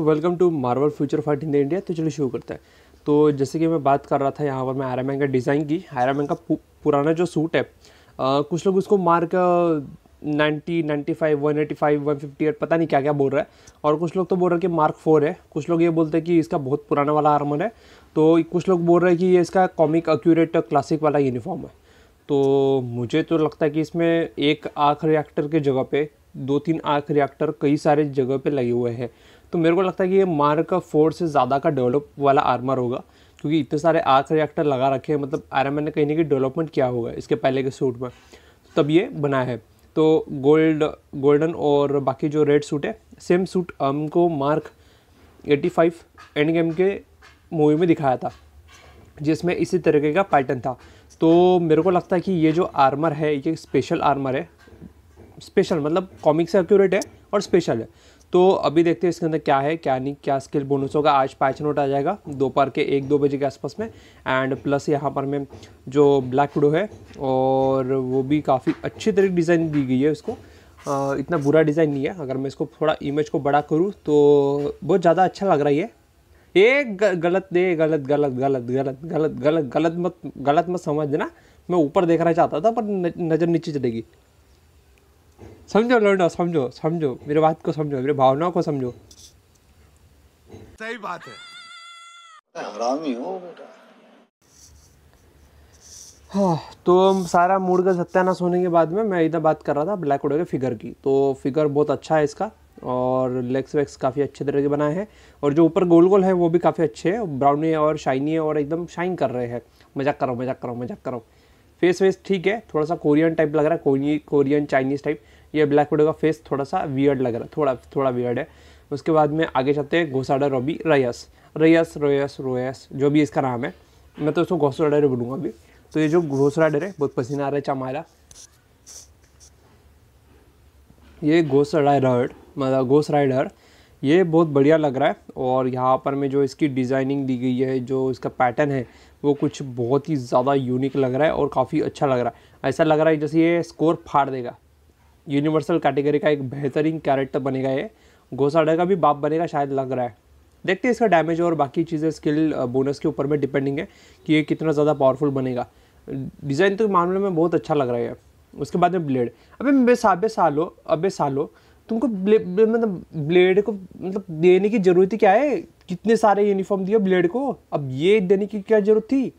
welcome to Marvel future fight in India तो चलो शुरू करते हैं तो जैसे कि मैं बात कर रहा था यहाँ पर मैं मैन का डिज़ाइन की मैन का पु, पुराना जो सूट है आ, कुछ लोग उसको मार का ninety ninety five one eighty five one fifty eight पता नहीं क्या क्या बोल रहा है और कुछ लोग तो बोल रहे हैं कि मार्क फोर है कुछ लोग ये बोलते हैं कि इसका बहुत पुराना वाला आर्मर है तो कुछ लोग बोल रहे हैं कि ये इसका कॉमिक एक्यूरेट क्लासिक वाला यूनिफॉर्म है तो मुझे तो लगता है कि इसमें एक आँख रिएक्टर के जगह पे दो तीन आँख रिएक्टर कई सारे जगह पे लगे हुए हैं तो मेरे को लगता है कि ये मार्क फोर से ज़्यादा का डेवलप वाला आर्मर होगा क्योंकि इतने सारे आर्क रिएक्टर लगा रखे हैं मतलब आयरन मैन ने कहीं ना कहीं डेवलपमेंट किया होगा इसके पहले के सूट में तब ये बना है तो गोल्ड गोल्डन और बाकी जो रेड सूट है सेम सूट हमको मार्क 85 एंड गेम के मूवी में दिखाया था जिसमें इसी तरीके का पैटर्न था तो मेरे को लगता है कि ये जो आर्मर है ये स्पेशल आर्मर है स्पेशल मतलब कॉमिक से एक्यूरेट है और स्पेशल है तो अभी देखते हैं इसके अंदर क्या है क्या नहीं क्या स्किल बोनस होगा आज पैच नोट आ जाएगा दोपहर के एक दो बजे के आसपास में एंड प्लस यहाँ पर मैं जो ब्लैक वुडो है और वो भी काफ़ी अच्छी तरीके डिज़ाइन दी गई है उसको आ, इतना बुरा डिज़ाइन नहीं है अगर मैं इसको थोड़ा इमेज को बड़ा करूँ तो बहुत ज़्यादा अच्छा लग रहा है ये गलत दे गलत गलत गलत गलत गलत गलत गलत मत गलत मत समझ देना मैं ऊपर देखना चाहता था पर नज़र नीचे चलेगी समझो लौंडा समझो समझो मेरे बात को समझो मेरे भावनाओं को समझो सही बात है हरामी हो बेटा हाँ तो सारा मूड का सत्यानाश होने के बाद में मैं इधर बात कर रहा था ब्लैक ओडो के फिगर की तो फिगर बहुत अच्छा है इसका और लेग्स वेग्स काफ़ी अच्छे तरह के बनाए हैं और जो ऊपर गोल गोल है वो भी काफ़ी अच्छे हैं ब्राउन है और शाइनी है और एकदम शाइन कर रहे हैं मजाक करो मजाक करो मजाक करो फेस वेस ठीक है थोड़ा सा कोरियन टाइप लग रहा है कोरियन चाइनीज़ टाइप ये ब्लैक विडो का फेस थोड़ा सा वियर्ड लग रहा है थोड़ा थोड़ा वियर्ड है उसके बाद में आगे चलते हैं घोसाडा रोबी रयस रयस रोयस रोयस जो भी इसका नाम है मैं तो उसको घोसराडर बोलूँगा अभी तो ये जो घोसराडर है बहुत पसीना आ रहा है चमारा ये घोस राइडर मतलब घोस ये बहुत बढ़िया लग रहा है और यहाँ पर में जो इसकी डिज़ाइनिंग दी गई है जो इसका पैटर्न है वो कुछ बहुत ही ज़्यादा यूनिक लग रहा है और काफ़ी अच्छा लग रहा है ऐसा लग रहा है जैसे ये स्कोर फाड़ देगा यूनिवर्सल कैटेगरी का एक बेहतरीन कैरेक्टर बनेगा ये घोसाडा का भी बाप बनेगा शायद लग रहा है देखते हैं इसका डैमेज और बाकी चीज़ें स्किल बोनस के ऊपर में डिपेंडिंग है कि ये कितना ज़्यादा पावरफुल बनेगा डिज़ाइन तो मामले में बहुत अच्छा लग रहा है उसके बाद में ब्लेड अबे बे साबे सालो अबे सालो तुमको मतलब ब्लेड को मतलब देने की ज़रूरत ही क्या है कितने सारे यूनिफॉर्म दिए ब्लेड को अब ये देने की क्या ज़रूरत थी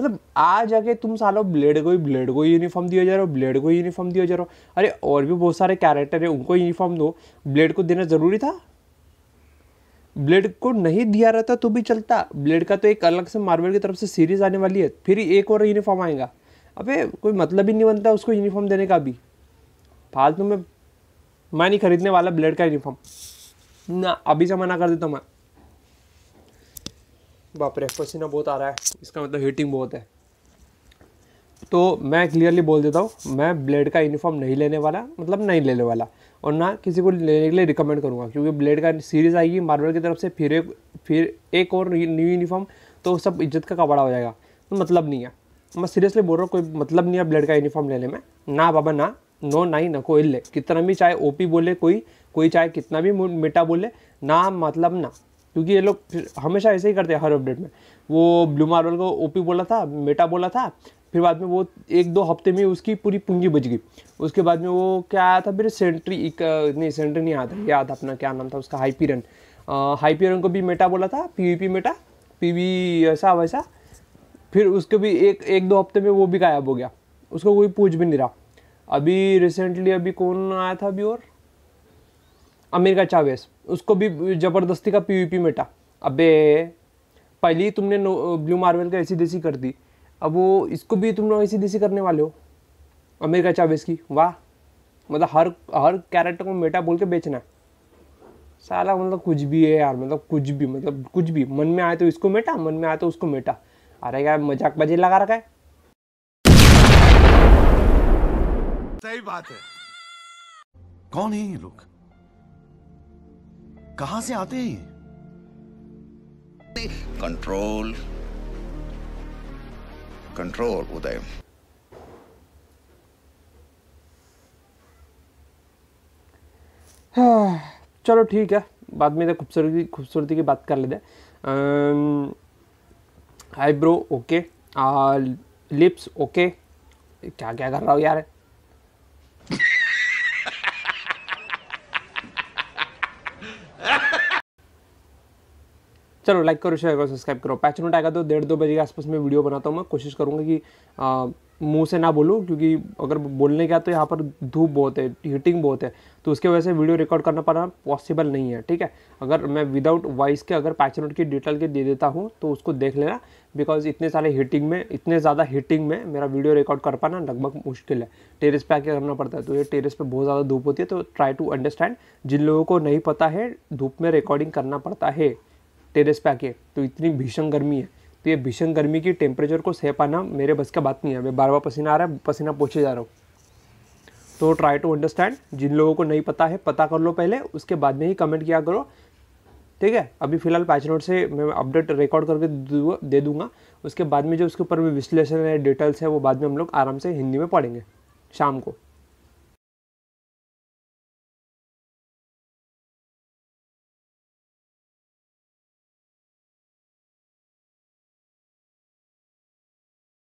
मतलब आ जाके तुम सालो ब्लेड को ही ब्लेड को यूनिफॉर्म दिया जा रहा हो ब्लेड को यूनिफॉर्म दिया जा रहा हो अरे और भी बहुत सारे कैरेक्टर है उनको यूनिफॉर्म दो ब्लेड को देना ज़रूरी था ब्लेड को नहीं दिया रहता तो भी चलता ब्लेड का तो एक अलग से मार्वल की तरफ से सीरीज आने वाली है फिर एक और यूनिफॉर्म आएगा अबे कोई मतलब ही नहीं बनता उसको यूनिफॉर्म देने का भी फालतू में मैं नहीं खरीदने वाला ब्लेड का यूनिफॉर्म ना अभी से मना कर देता हूँ मैं बाप रे पसीना बहुत आ रहा है इसका मतलब हीटिंग बहुत है तो मैं क्लियरली बोल देता हूँ मैं ब्लेड का यूनिफॉर्म नहीं लेने वाला मतलब नहीं लेने वाला और ना किसी को लेने के लिए रिकमेंड करूँगा क्योंकि ब्लेड का सीरीज़ आएगी मार्बल की तरफ से फिर एक फिर एक और न्यू यूनिफॉर्म तो सब इज्जत का कबाड़ा हो जाएगा तो मतलब नहीं है मैं सीरियसली बोल रहा हूँ कोई मतलब नहीं है ब्लेड का यूनिफॉर्म लेने में ना बाबा ना नो ना ही ना कोई ले कितना भी चाहे ओपी बोले कोई कोई चाहे कितना भी मिटा बोले ना मतलब ना क्योंकि ये लोग फिर हमेशा ऐसे ही करते हैं हर अपडेट में वो ब्लू मार्बल को ओपी बोला था मेटा बोला था फिर बाद में वो एक दो हफ्ते में उसकी पूरी पूंजी बच गई उसके बाद में वो क्या आया था फिर सेंट्री एक नहीं सेंट्री नहीं आया था याद अपना क्या नाम था उसका हाईपी रन हाईपी रन को भी मेटा बोला था पीवीपी मेटा पीवी ऐसा वैसा फिर उसके भी एक एक दो हफ्ते में वो भी गायब हो गया उसको कोई पूछ भी नहीं रहा अभी रिसेंटली अभी कौन आया था अभी और अमेरिका चावेस उसको भी ज़बरदस्ती का पीवीपी मेटा अबे पहले ही तुमने ब्लू मार्वल का ऐसी देसी कर दी अब वो इसको भी तुम लोग ऐसी देसी करने वाले हो अमेरिका चावेस की वाह मतलब हर हर कैरेक्टर को मेटा बोल के बेचना साला मतलब कुछ भी है यार मतलब कुछ भी मतलब कुछ भी मन में आए तो इसको मेटा मन में आए तो उसको मेटा अरे यार मजाक बाजी लगा रखा है सही बात है कौन है ये लोग कहां से आते हैं कंट्रोल कंट्रोल उदय हाँ, चलो ठीक है बाद में खूबसूरती खूबसूरती की बात कर लेते हैं आईब्रो ओके लिप्स ओके क्या क्या कर रहा हूँ यार चलो लाइक करो शेयर करो सब्सक्राइब करो पैच नोट आएगा तो डेढ़ दो बजे के आसपास मैं वीडियो बनाता हूँ मैं कोशिश करूँगा कि मुंह से ना बोलूँ क्योंकि अगर बोलने गया तो यहाँ पर धूप बहुत है हीटिंग बहुत है तो उसके वजह से वीडियो रिकॉर्ड करना पाना पॉसिबल नहीं है ठीक है अगर मैं विदाउट वॉइस के अगर पैच नोट की डिटेल के दे देता हूँ तो उसको देख लेना बिकॉज इतने सारे हीटिंग में इतने ज़्यादा हीटिंग में मेरा वीडियो रिकॉर्ड कर पाना लगभग मुश्किल है टेरेस पे आके करना पड़ता है तो ये टेरेस पर बहुत ज़्यादा धूप होती है तो ट्राई टू अंडरस्टैंड जिन लोगों को नहीं पता है धूप में रिकॉर्डिंग करना पड़ता है टेरेस पे आके तो इतनी भीषण गर्मी है तो ये भीषण गर्मी की टेम्परेचर को सह पाना मेरे बस का बात नहीं है मैं बार बार पसीना आ रहा है पसीना पहुँचे जा रहा हूँ तो ट्राई टू अंडरस्टैंड जिन लोगों को नहीं पता है पता कर लो पहले उसके बाद में ही कमेंट किया करो ठीक है अभी फिलहाल पैच नोट से मैं अपडेट रिकॉर्ड करके दे दूंगा उसके बाद में जो उसके ऊपर विश्लेषण है डिटेल्स है वो बाद में हम लोग आराम से हिंदी में पढ़ेंगे शाम को